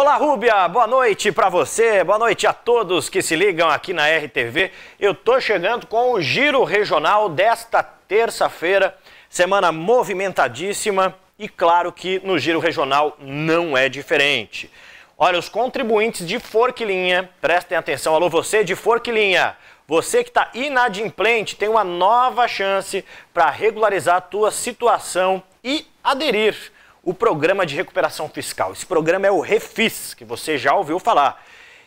Olá, Rúbia, boa noite para você, boa noite a todos que se ligam aqui na RTV. Eu tô chegando com o giro regional desta terça-feira, semana movimentadíssima e claro que no giro regional não é diferente. Olha, os contribuintes de Forquilinha, prestem atenção, alô você de Forquilinha, você que está inadimplente tem uma nova chance para regularizar a tua situação e aderir o Programa de Recuperação Fiscal. Esse programa é o Refis, que você já ouviu falar,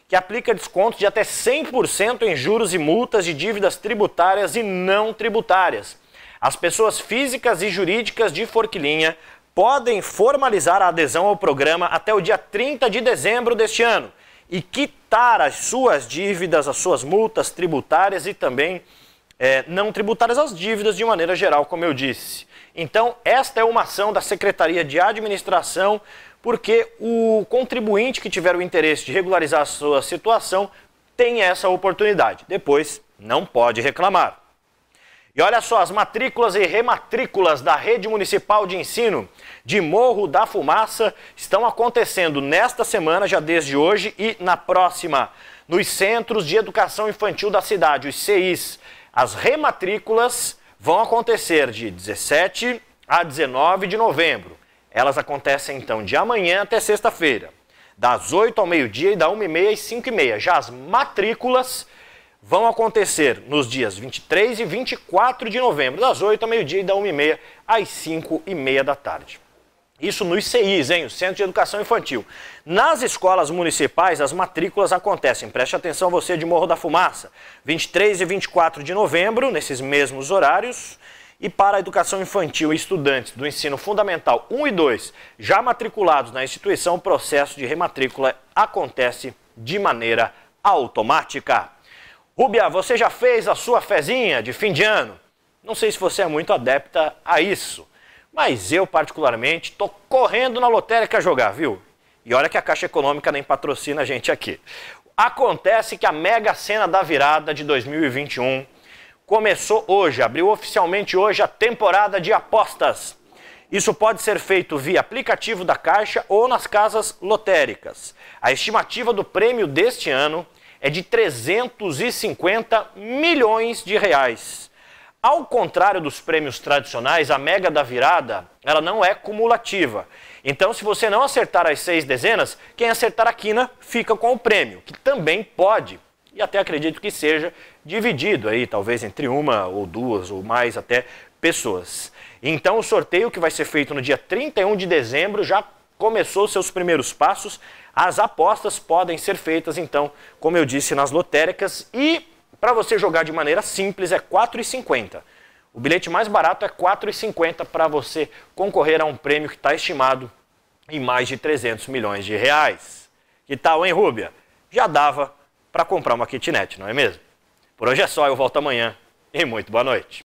que aplica descontos de até 100% em juros e multas de dívidas tributárias e não tributárias. As pessoas físicas e jurídicas de Forquilinha podem formalizar a adesão ao programa até o dia 30 de dezembro deste ano e quitar as suas dívidas, as suas multas tributárias e também é, não tributárias as dívidas de maneira geral, como eu disse. Então, esta é uma ação da Secretaria de Administração, porque o contribuinte que tiver o interesse de regularizar a sua situação tem essa oportunidade. Depois, não pode reclamar. E olha só, as matrículas e rematrículas da Rede Municipal de Ensino de Morro da Fumaça estão acontecendo nesta semana, já desde hoje, e na próxima, nos Centros de Educação Infantil da cidade, os CIs. As rematrículas vão acontecer de 17 a 19 de novembro. Elas acontecem então de amanhã até sexta-feira, das 8 ao meio-dia e da 1h30 às 5h30. Já as matrículas vão acontecer nos dias 23 e 24 de novembro, das 8 ao meio-dia e da 1h30 às 5h30 da tarde. Isso nos CIs, hein? O Centro de Educação Infantil. Nas escolas municipais, as matrículas acontecem. Preste atenção você de Morro da Fumaça. 23 e 24 de novembro, nesses mesmos horários. E para a educação infantil e estudantes do ensino fundamental 1 e 2, já matriculados na instituição, o processo de rematrícula acontece de maneira automática. Rubia, você já fez a sua fezinha de fim de ano? Não sei se você é muito adepta a isso. Mas eu, particularmente, tô correndo na lotérica jogar, viu? E olha que a Caixa Econômica nem patrocina a gente aqui. Acontece que a mega cena da virada de 2021 começou hoje, abriu oficialmente hoje a temporada de apostas. Isso pode ser feito via aplicativo da Caixa ou nas casas lotéricas. A estimativa do prêmio deste ano é de 350 milhões de reais. Ao contrário dos prêmios tradicionais, a mega da virada, ela não é cumulativa. Então, se você não acertar as seis dezenas, quem acertar a quina fica com o prêmio, que também pode, e até acredito que seja, dividido aí, talvez entre uma ou duas ou mais até pessoas. Então, o sorteio que vai ser feito no dia 31 de dezembro já começou seus primeiros passos. As apostas podem ser feitas, então, como eu disse, nas lotéricas e para você jogar de maneira simples é R$ 4,50. O bilhete mais barato é R$ 4,50 para você concorrer a um prêmio que está estimado em mais de 300 milhões de reais. Que tal, hein, Rúbia? Já dava para comprar uma kitnet, não é mesmo? Por hoje é só, eu volto amanhã e muito boa noite.